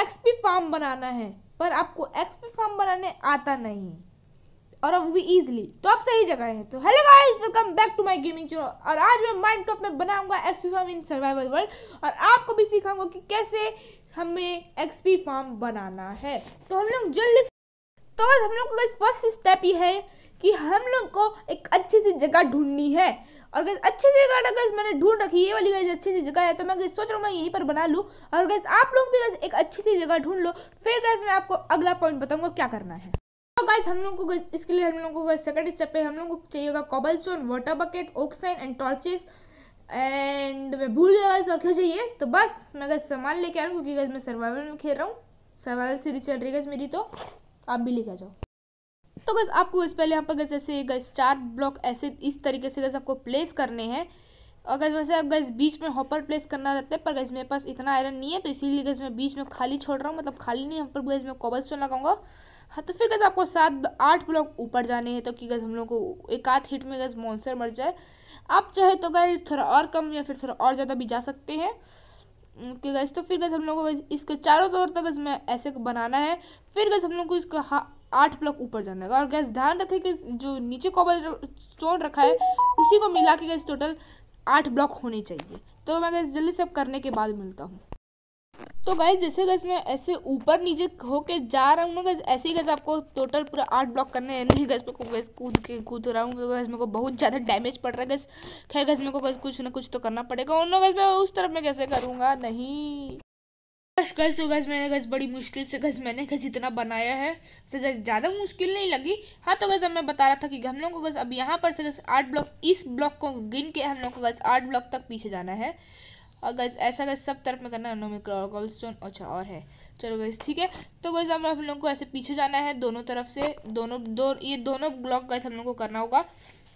XP form बनाना है पर आपको एक्सपी फॉर्म बनाने आता नहीं और वो भी ईजिली तो आप सही जगह हैं तो hello guys welcome back to my gaming channel और आज मैं माइंड में बनाऊंगा XP farm in survival world और आपको भी सिखाऊंगा कि कैसे हमें एक्सपी फार्म बनाना है तो हम लोग जल्दी तो हम लोग का फर्स्ट स्टेप ये है कि हम लोग को एक अच्छी सी जगह ढूंढनी है और गैस अच्छी सी जगह अगर मैंने ढूंढ रखी ये वाली गैस अच्छी सी जगह है तो मैं गैस सोच रहा हूँ मैं यहीं पर बना लूँ और गैस आप लोग भी गैस एक अच्छी सी जगह ढूंढ लो फिर गैस मैं आपको अगला पॉइंट बताऊँगा क्या करना है तो गाइस हम लोग को इसके लिए हम लोग को सेकंड स्टेप पे हम लोग को चाहिए होगा कॉबल स्टोन वाटर बकेट ऑक्साइन एंड टॉर्चेस एंड मैं भूल गया और क्या चाहिए तो बस मैं गैस सामान लेके आ रहा हूँ क्योंकि गैस मैं सर्वाइवल में खेल रहा हूँ सर्वाइवल सीरीज चल रही है गैस मेरी तो आप भी लेके आ जाओ तो बस आपको इस पहले यहाँ पर गैस ऐसे गैस चार ब्लॉक ऐसे इस तरीके से गैस आपको प्लेस करने हैं और गैस वैसे आप गैस बीच में हॉपर प्लेस करना रहता है पर गैस मेरे पास इतना आयरन नहीं है तो इसीलिए गैस मैं बीच में खाली छोड़ रहा हूँ मतलब खाली नहीं यहाँ पर गैस मैं कॉबल स्टोन लगाऊंगा हाँ तो फिर गैस आपको सात आठ ब्लॉक ऊपर जाने हैं तो कि गैस हम लोग को एक आध हिट में गैस मॉन्सर मर जाए आप चाहे तो गैस थोड़ा और कम या फिर थोड़ा और ज़्यादा भी जा सकते हैं ओके गैस तो फिर गैस हम लोग को इसके चारों तौर तक गैस मैं ऐसे बनाना है फिर गैस हम लोग को इसका आठ ब्लॉक ऊपर जाना लगा और गैस ध्यान रखें कि जो नीचे कॉबल स्टोन रखा है उसी को मिला के गैस टोटल आठ ब्लॉक होने चाहिए तो मैं गैस जल्दी सब करने के बाद मिलता हूँ तो गैस जैसे गैस मैं ऐसे ऊपर नीचे होके जा रहा हूँ ना गैस ऐसे ही गैस आपको टोटल पूरा आठ ब्लॉक करने हैं नहीं गैस मेरे को गैस कूद के कूद रहा हूँ तो गैस मेरे को बहुत ज़्यादा डैमेज पड़ रहा है गैस खैर गैस मेरे को गैस कुछ ना कुछ तो करना पड़ेगा और ना गैस मैं उस तरफ में कैसे करूँगा नहीं गज तो गज मैंने गज बड़ी मुश्किल से गज मैंने गज इतना बनाया है से ज़्यादा मुश्किल नहीं लगी हाँ तो गज अब मैं बता रहा था कि हम लोग को गज अब यहाँ पर से गज आठ ब्लॉक इस ब्लॉक को गिन के हम लोग को गज आठ ब्लॉक तक पीछे जाना है और गज ऐसा गज सब तरफ में करना है उन्होंने गोल्ड स्टोन अच्छा और है चलो गज ठीक है तो गज हम हम लोग को ऐसे पीछे जाना है दोनों तरफ से दोनों दो ये दोनों ब्लॉक गज हम लोग को करना होगा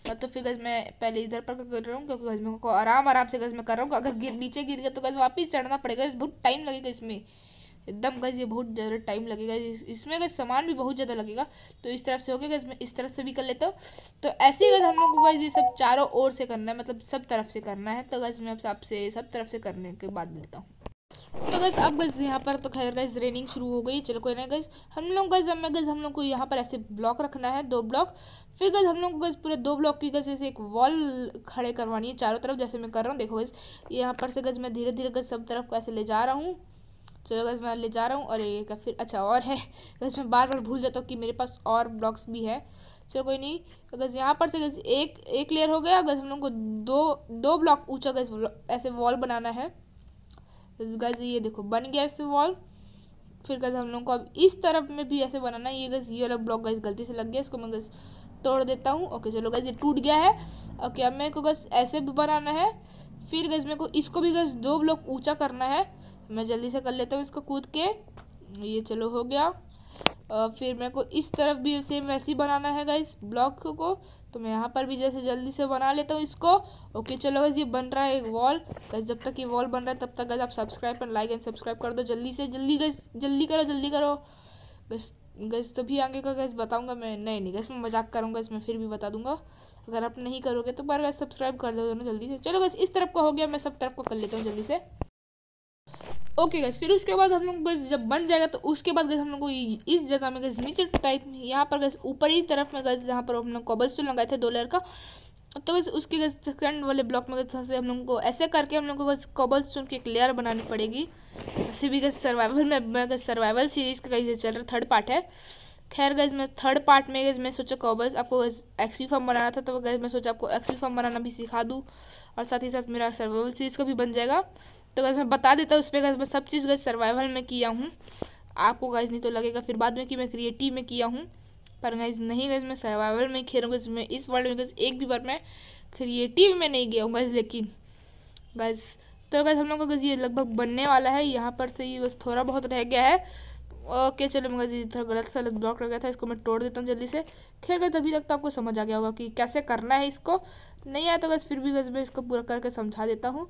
तो फिर गज़ मैं पहले इधर पर कर रहा हूँ क्योंकि गज़ मेरे को आराम आराम से गज़ मैं कर रहा हूँ अगर गिर नीचे गिर गया तो गज़ वापस चढ़ना पड़ेगा इस बहुत टाइम लगेगा इसमें एकदम गज़ ये बहुत ज़्यादा टाइम लगेगा इसमें गज़ सामान भी बहुत ज़्यादा लगेगा तो इस तरफ से हो गया गज़ मैं इस तरफ से भी कर लेता हूँ तो ऐसे ही गज़ हम लोग को गज़ ये सब चारों ओर से करना है मतलब सब तरफ से करना है तो गज़ मैं आपसे सब तरफ से करने के बाद मिलता हूँ तो गैस अब गैस यहाँ पर तो खैर गैस रेनिंग शुरू हो गई चलो कोई ना गैस हम लोग गैस हमें गैस हम लोग को यहाँ पर ऐसे ब्लॉक रखना है दो ब्लॉक फिर गैस हम लोग को गैस पूरे दो ब्लॉक की गैस ऐसे एक वॉल खड़े करवानी है चारों तरफ जैसे मैं कर रहा हूँ देखो गैस यहाँ पर से गैस मैं धीरे धीरे गैस सब तरफ को ऐसे ले जा रहा हूँ चलो गैस मैं ले जा रहा हूँ और ये का फिर अच्छा और है गैस मैं बार बार भूल जाता हूँ कि मेरे पास और ब्लॉक्स भी है चलो कोई नहीं अगर तो यहाँ पर से गैस एक एक लेयर हो गया अगर हम लोग को दो दो ब्लॉक ऊंचा गैस ऐसे वॉल बनाना है गज़ ये देखो बन गया ऐसे वॉल फिर गज़ हम लोग को अब इस तरफ में भी ऐसे बनाना है ये गज़ ये वाला ब्लॉक गज़ गलती से लग गया इसको मैं गज़ तोड़ देता हूँ ओके चलो गज़ ये टूट गया है ओके अब मेरे को गज़ ऐसे भी बनाना है फिर गज़ मेरे को इसको भी गज़ दो ब्लॉक ऊँचा करना है मैं जल्दी से कर लेता हूँ इसको कूद के ये चलो हो गया फिर मेरे को इस तरफ भी सेम वैसे ही बनाना है गाइस ब्लॉक को तो मैं यहाँ पर भी जैसे जल्दी से बना लेता हूँ इसको ओके चलो गाइस ये बन रहा है एक वॉल गाइस जब तक ये वॉल बन रहा है तब तक गाइस आप subscribe and like and subscribe कर दो जल्दी से जल्दी गैस जल्दी करो जल्दी करो गैस गैस तभी आगे का गैस बताऊँगा मैं नहीं नहीं गैस मैं मजाक करूँगा इसमें फिर भी बता दूंगा अगर आप नहीं करोगे तो बार बार सब्सक्राइब कर दो दोनों जल्दी से चलो गैस इस तरफ का हो गया मैं सब तरफ को कर लेता हूँ जल्दी से ओके गैस फिर उसके बाद हम लोग बस जब बन जाएगा तो उसके बाद गैस हम लोग को इस जगह में गैस नीचे टाइप में यहाँ पर गैस ऊपर ही तरफ में गैस जहाँ पर हम लोग कॉबल स्टोन लगाए थे दो लेयर का तो गैस उसके गैस सेकंड वाले ब्लॉक में गैस से हम लोग को ऐसे करके हम लोग को गैस कॉबल स्टोन की एक लेयर बनानी पड़ेगी वैसे भी गैस सर्वाइवल में गैस सर्वाइवल सीरीज़ का कहीं चल रहा थर्ड पार्ट है खैर गैस मैं थर्ड पार्ट में गैस मैं सोचा कॉबल्स आपको एक्सवी फॉर्म बनाना था तो गैस मैं सोचा आपको एक्सवी फॉर्म बनाना भी सिखा दूँ और साथ ही साथ मेरा सर्वाइवल सीरीज़ का भी बन जाएगा तो गैस मैं बता देता हूँ उस पर गैस मैं सब चीज़ गैस सर्वाइवल में किया हूँ आपको गैस नहीं तो लगेगा फिर बाद में कि मैं क्रिएटिव में किया हूँ पर गैस नहीं गैस मैं सर्वाइवल में खेल रहा हूँ मैं इस वर्ल्ड में गैस एक भी बार मैं क्रिएटिव में नहीं गया हूँ गैस लेकिन गैस तो गैस हम लोग का गैस ये लगभग बनने वाला है यहाँ पर से ये बस थोड़ा बहुत रह गया है ओके चलो मैं गैस थोड़ा गलत से ब्लॉक रह गया था इसको मैं तोड़ देता हूँ जल्दी से खेल गए तभी तक तो आपको समझ आ गया होगा कि कैसे करना है इसको नहीं आया तो गैस फिर भी गज मैं इसको पूरा करके समझा देता हूँ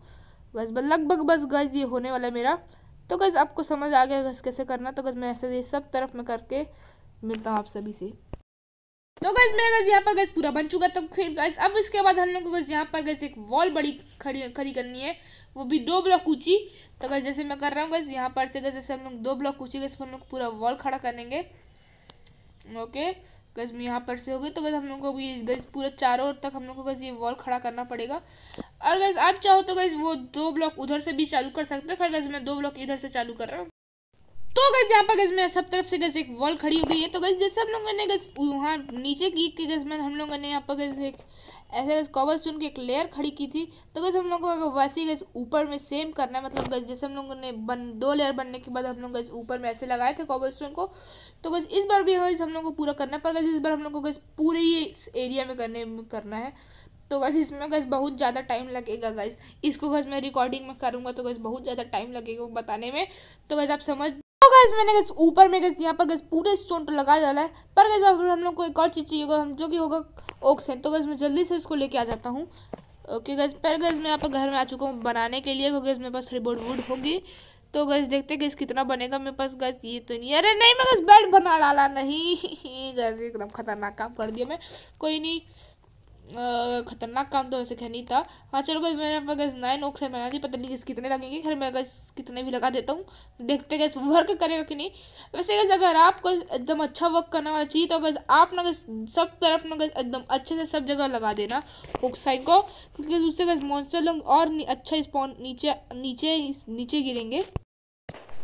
गज़ लगभग बस गज़ ये होने वाला है मेरा तो गज़ आपको समझ आ गया गज़ कैसे करना तो गज़ मैं ऐसे ये सब तरफ में करके मिलता हूँ आप सभी से तो गज़ मेरा गज़ यहाँ पर गज़ पूरा बन चुका तो फिर गज़ अब इसके बाद हम लोग को गज़ यहाँ पर गज़ एक वॉल बड़ी खड़ी खड़ी करनी है वो भी दो ब्लॉक ऊँची तो गज़ जैसे मैं कर रहा हूँ गज़ यहाँ पर से गज़ जैसे हम लोग दो ब्लॉक ऊँची गज़ हम लोग पूरा वॉल खड़ा करेंगे ओके गज यहाँ पर से हो गई तो गज हम लोग को अभी गज पूरा चारों ओर तक हम लोग को गज ये वॉल खड़ा करना पड़ेगा और गज आप चाहो तो गज वो दो ब्लॉक उधर से भी चालू कर सकते हो खैर गज मैं दो ब्लॉक इधर से चालू कर रहा हूँ तो गज यहाँ पर गज में सब तरफ से गज एक वॉल खड़ी हो गई है तो गज जैसे हम लोगों ने गज वहाँ नीचे की गज में हम लोगों ने यहाँ पर गज एक ऐसे गैस कॉबल स्टोन की एक लेयर खड़ी की थी तो गैस हम लोग को अगर वैसे गैस ऊपर में सेम करना है मतलब गैस जैसे हम लोगों ने बन दो लेयर बनने के बाद हम लोग गैस ऊपर में ऐसे लगाए थे कॉबल स्टोन को तो गैस इस बार भी गैस हम लोग को पूरा करना पर गैस इस बार हम लोग को गैस पूरे ही एरिया में करने में करना है तो गैस इसमें गैस बहुत ज़्यादा टाइम लगेगा गैस इसको गैस मैं रिकॉर्डिंग में करूँगा तो गैस बहुत ज़्यादा टाइम लगेगा बताने में तो गैस आप समझ तो गैस मैंने गैस ऊपर में गैस यहाँ पर गैस पूरे स्टोन तो लगा डाला है पर गैस अब हम लोग को एक और चीज़ चाहिए होगा हम जो कि होगा ओक्स हैं तो गैस मैं जल्दी से इसको लेके आ जाता हूँ ओके गैस पर गैस मैं यहाँ पर घर में आ चुका हूँ बनाने के लिए क्योंकि मेरे पास थ्री बोर्ड वुड होगी तो गैस देखते गैस कितना बनेगा मेरे पास गैस ये तो नहीं अरे नहीं मैं गैस बेड बना डाला नहीं गैस एकदम खतरनाक काम कर दिया मैं कोई नहीं ख़तरनाक काम तो वैसे खैर नहीं था हाँ चलो गैस मैंने यहाँ गैस नाइन ओक्स है बना दी पता नहीं गैस कितने लगेंगे खैर मैं गैस कितने भी लगा देता हूँ देखते गैस वर्क करेगा कि नहीं वैसे गैस अगर आपको एकदम अच्छा वर्क करना वाला चाहिए तो गैस आप ना गैस सब तरफ ना गैस एकदम अच्छे से सब जगह लगा देना ओक्साइन को क्योंकि उससे गैस मॉन्सर लोग और अच्छा स्पॉन नीचे नीचे नीचे गिरेंगे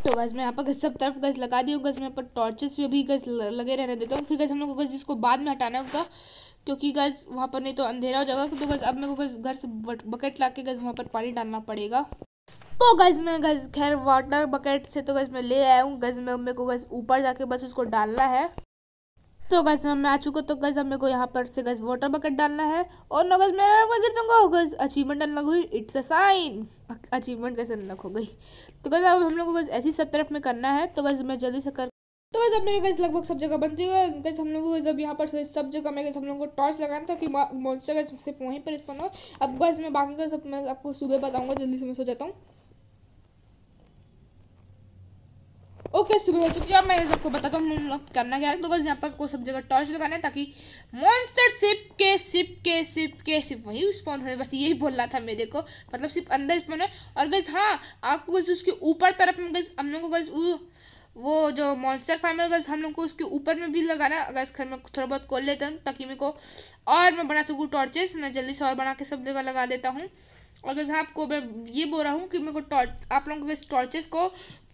तो गैस मैं यहाँ पर गैस सब तरफ गैस लगा दी हूँ गैस मैं यहाँ पर टॉर्चेस भी अभी गैस लगे रहने देता हूँ फिर गैस हम लोग को गैस जिसको बाद में हटाना होगा क्योंकि गज़ वहाँ पर नहीं तो अंधेरा हो जाएगा तो गज़ अब मेरे को गज़ घर से बकेट ला के गज़ वहाँ पर पानी डालना पड़ेगा तो गज़ मैं गज़ खैर वाटर बकेट से तो गज़ मैं ले आया हूँ गज़ में मेरे को गज़ ऊपर जाके बस उसको डालना है तो गज़ मैं आ चुका तो गज़ अब मेरे को यहाँ पर से गज़ वाटर बकेट डालना है और नगज मेरा मैं गिर दूंगा गज़ अचीवमेंट अनलॉक हुई इट्स अ साइन अचीवमेंट कैसे अनलॉक हो गई तो गज़ अब हम लोग को गज़ ऐसी सब तरफ में करना है तो गज़ मैं जल्दी से कर तो जब मेरे गैस लगभग सब जगह बनती हुई गैस हम लोग जब यहाँ पर सब जगह मेरे गैस हम लोग को टॉर्च लगाना था कि मॉन्स्टर गैस से वहीं पर स्पन हो अब बस मैं बाकी का सब मैं आपको सुबह बताऊँगा जल्दी से मैं सो जाता हूँ ओके सुबह हो चुकी है अब मैं सबको बताता हूँ करना क्या है तो यहाँ पर को सब जगह टॉर्च लगाना है ताकि मॉन्स्टर सिप के सिप के सिप के सिप वही स्पॉन हो बस यही बोलना था मेरे को मतलब सिर्फ अंदर स्पॉन है और गज हाँ आपको गज उसके ऊपर तरफ में गज हम लोग को गज वो जो मॉन्स्टर फार्म है अगर हम लोग को उसके ऊपर में भी लगाना अगर इस घर में थोड़ा बहुत खोल लेता हूँ ताकि मेरे को और मैं बना सकूँ टॉर्चेस मैं जल्दी से और बना के सब जगह लगा देता हूँ और बस आपको मैं ये बोल रहा हूँ कि मेरे को टॉर्च आप लोगों को इस टॉर्चेस को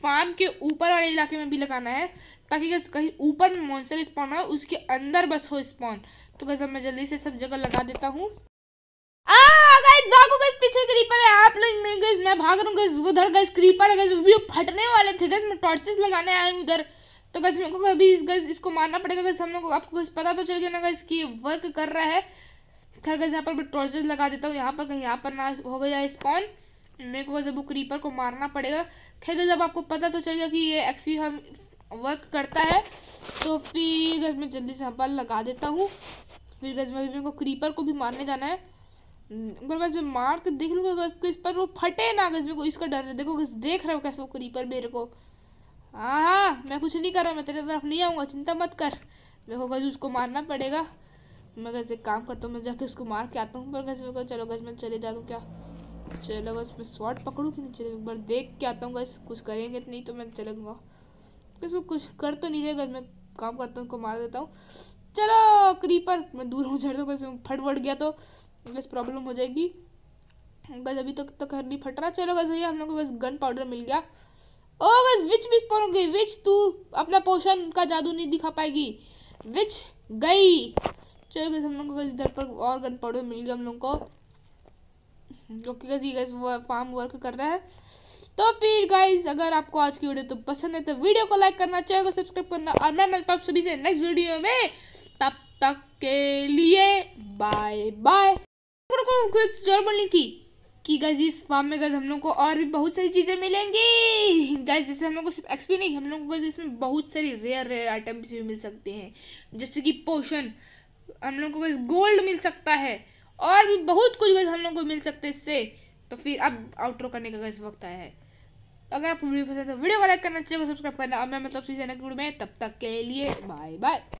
फार्म के ऊपर वाले इलाके में भी लगाना है ताकि कहीं ऊपर मॉन्सर स्पॉन हो उसके अंदर बस हो स्पॉन तो कैसे मैं जल्दी से सब जगह लगा देता हूँ गाइस भागो गाइस पीछे क्रीपर है आप लोग नहीं गाइस मैं भाग रहा हूँ गाइस उधर गाइस क्रीपर है गाइस वो फटने वाले थे गाइस मैं टॉर्चेस लगाने आया हूँ उधर तो गैस मेरे को अभी इस गैस इसको मारना पड़ेगा गैस हम लोग को आपको कुछ पता तो चल गया ना गैस कि वर्क कर रहा है खैर गैस यहाँ पर मैं टॉर्चेस लगा देता हूँ यहाँ पर कहीं यहाँ पर ना हो गया स्पॉन मेरे को जब वो क्रीपर को मारना पड़ेगा खैर गैस अब आपको पता तो चल गया कि ये एक्सपी हम वर्क करता है तो फिर गैस मैं जल्दी से यहाँ पर लगा देता हूँ फिर गैस मैं मेरे को क्रीपर को भी मारने जाना है अगर बस मैं मार के देख लो गज इस पर वो फटे ना गज मेरे को इसका डर है देखो गज देख रहा हो कैसे वो क्रीपर मेरे को हाँ हाँ मैं कुछ नहीं कर रहा मैं तेरे तरफ नहीं आऊँगा चिंता मत कर मेरे को गज उसको मारना पड़ेगा मैं गज एक काम करता हूँ मैं जाके उसको मार के आता हूँ पर गज मेरे को चलो गज मैं चले जाता हूँ क्या चलो गज मैं शॉर्ट पकड़ूँ कि नहीं चले एक बार देख के आता हूँ गज कुछ करेंगे तो नहीं तो मैं चलूँगा बस वो कुछ कर तो नहीं देगा मैं काम करता हूँ उनको मार देता हूँ चलो क्रीपर मैं दूर हूँ झड़ दो कैसे फट वट गया तो बस प्रॉब्लम हो जाएगी बस अभी तक तो घर नहीं फट रहा चलो बस भैया हम लोग को बस गन पाउडर मिल गया ओ बस विच मिस पाऊंगी विच तू अपना पोषण का जादू नहीं दिखा पाएगी विच गई चलो गैस हम लोग को इधर पर और गन पाउडर मिल गया हम लोग को क्योंकि गैस ये गैस वो फार्म वर्क कर रहा है तो फिर गाइज अगर आपको आज की वीडियो तो पसंद है तो वीडियो को लाइक करना चैनल को सब्सक्राइब करना और मैं मिलता हूँ सभी से नेक्स्ट वीडियो में तब तक के लिए बाय बाय एक बोलनी थी कि गज इस फार्म में गज हम लोग को और भी बहुत सारी चीज़ें मिलेंगी गज जैसे हम लोग को सिर्फ एक्सपी नहीं हम लोग को गज इसमें बहुत सारी रेयर रेयर आइटम्स भी मिल सकते हैं जैसे कि पोशन हम लोग को गज गोल्ड मिल सकता है और भी बहुत कुछ गज़ हम लोग को मिल सकते है इससे तो फिर अब आउटरो करने का गज वक्त आया है अगर आप वीडियो पसंद है तो वीडियो को लाइक करना चाहिए सब्सक्राइब करना अब मैं मतलब सीजन में तब तक के लिए बाय बाय